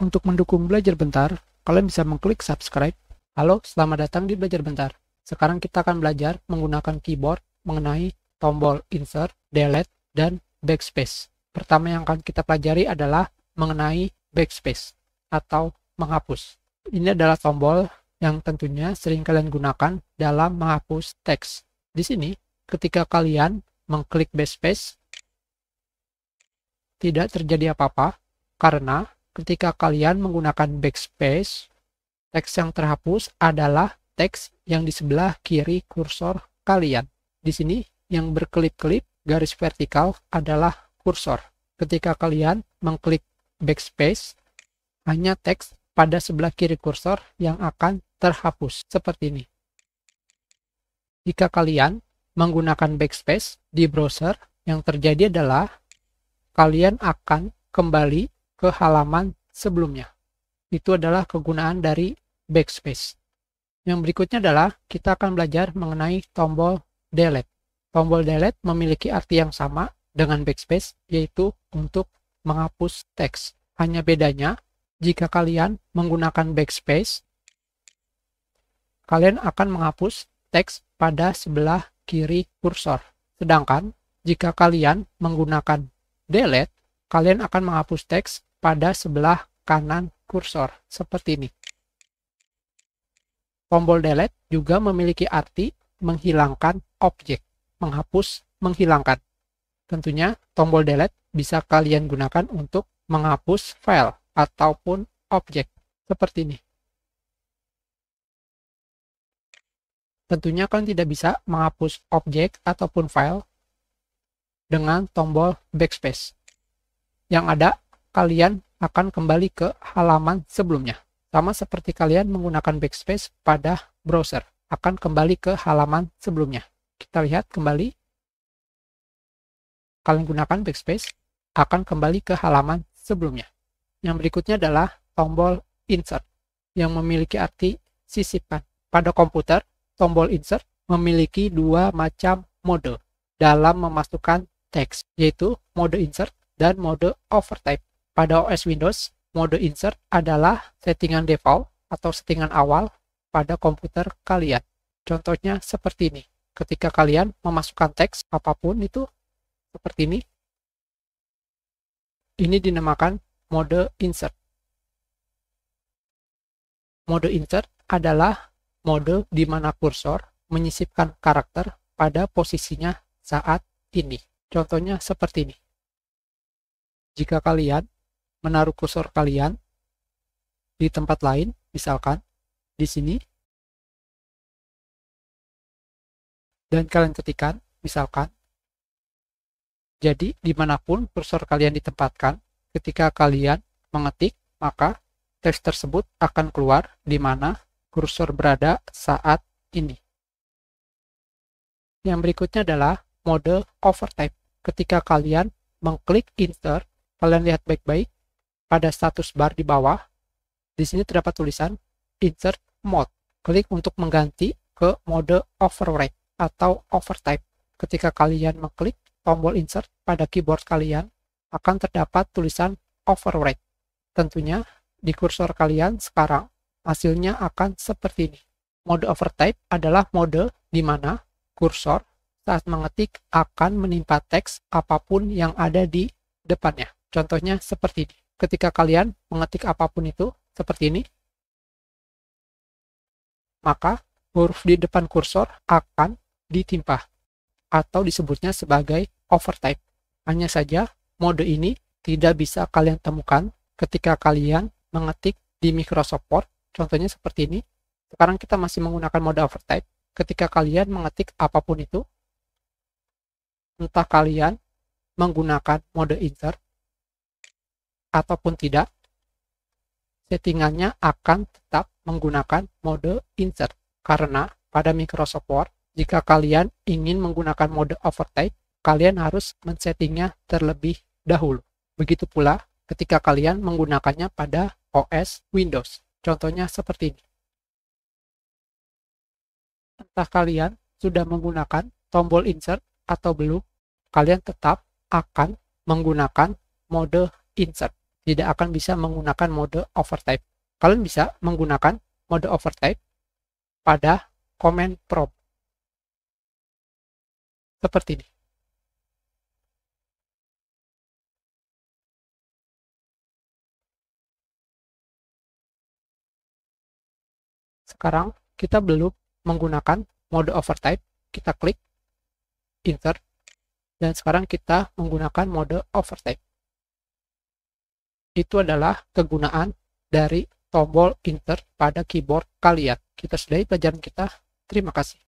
Untuk mendukung belajar bentar, kalian bisa mengklik subscribe. Halo, selamat datang di Belajar Bentar. Sekarang kita akan belajar menggunakan keyboard mengenai tombol insert, delete, dan backspace. Pertama yang akan kita pelajari adalah mengenai backspace atau menghapus. Ini adalah tombol yang tentunya sering kalian gunakan dalam menghapus teks. Di sini, ketika kalian mengklik backspace, tidak terjadi apa-apa karena ketika kalian menggunakan backspace, teks yang terhapus adalah teks yang di sebelah kiri kursor kalian. Di sini yang berkelip-kelip garis vertikal adalah kursor. Ketika kalian mengklik backspace, hanya teks pada sebelah kiri kursor yang akan terhapus seperti ini. Jika kalian menggunakan backspace di browser, yang terjadi adalah kalian akan kembali ke halaman sebelumnya. Itu adalah kegunaan dari backspace. Yang berikutnya adalah kita akan belajar mengenai tombol delete. Tombol delete memiliki arti yang sama dengan backspace, yaitu untuk menghapus teks. Hanya bedanya, jika kalian menggunakan backspace, kalian akan menghapus teks pada sebelah kiri kursor. Sedangkan, jika kalian menggunakan delete, kalian akan menghapus teks pada sebelah kanan kursor, seperti ini. Tombol delete juga memiliki arti menghilangkan objek, menghapus, menghilangkan. Tentunya tombol delete bisa kalian gunakan untuk menghapus file ataupun objek, seperti ini. Tentunya kalian tidak bisa menghapus objek ataupun file dengan tombol backspace. Yang ada kalian akan kembali ke halaman sebelumnya. Sama seperti kalian menggunakan backspace pada browser, akan kembali ke halaman sebelumnya. Kita lihat kembali. Kalian gunakan backspace, akan kembali ke halaman sebelumnya. Yang berikutnya adalah tombol insert yang memiliki arti sisipan. Pada komputer, tombol insert memiliki dua macam mode dalam memasukkan teks, yaitu mode insert dan mode overtype pada OS Windows, mode insert adalah settingan default atau settingan awal pada komputer kalian. Contohnya seperti ini. Ketika kalian memasukkan teks apapun itu, seperti ini. Ini dinamakan mode insert. Mode insert adalah mode di mana kursor menyisipkan karakter pada posisinya saat ini. Contohnya seperti ini. Jika kalian menaruh kursor kalian di tempat lain, misalkan di sini, dan kalian ketikkan, misalkan, jadi dimanapun kursor kalian ditempatkan, ketika kalian mengetik, maka teks tersebut akan keluar di mana kursor berada saat ini. Yang berikutnya adalah mode overtype. Ketika kalian mengklik insert, kalian lihat baik-baik, pada status bar di bawah, di sini terdapat tulisan insert mode. Klik untuk mengganti ke mode Overwrite atau overtype. Ketika kalian mengklik tombol insert pada keyboard kalian, akan terdapat tulisan Overwrite. Tentunya di kursor kalian sekarang, hasilnya akan seperti ini. Mode overtype adalah mode di mana kursor saat mengetik akan menimpa teks apapun yang ada di depannya. Contohnya seperti ini ketika kalian mengetik apapun itu seperti ini, maka huruf di depan kursor akan ditimpa atau disebutnya sebagai overtype. Hanya saja mode ini tidak bisa kalian temukan ketika kalian mengetik di Microsoft Word. Contohnya seperti ini. Sekarang kita masih menggunakan mode overtype. Ketika kalian mengetik apapun itu, entah kalian menggunakan mode insert ataupun tidak, settingannya akan tetap menggunakan mode insert. Karena pada Microsoft Word, jika kalian ingin menggunakan mode overtype, kalian harus men-settingnya terlebih dahulu. Begitu pula ketika kalian menggunakannya pada OS Windows. Contohnya seperti ini. Entah kalian sudah menggunakan tombol insert atau belum, kalian tetap akan menggunakan mode insert tidak akan bisa menggunakan mode overtype. Kalian bisa menggunakan mode overtype pada command prompt. Seperti ini. Sekarang kita belum menggunakan mode overtype. Kita klik insert dan sekarang kita menggunakan mode overtype itu adalah kegunaan dari tombol enter pada keyboard kalian. Kita sudahi pelajaran kita. Terima kasih.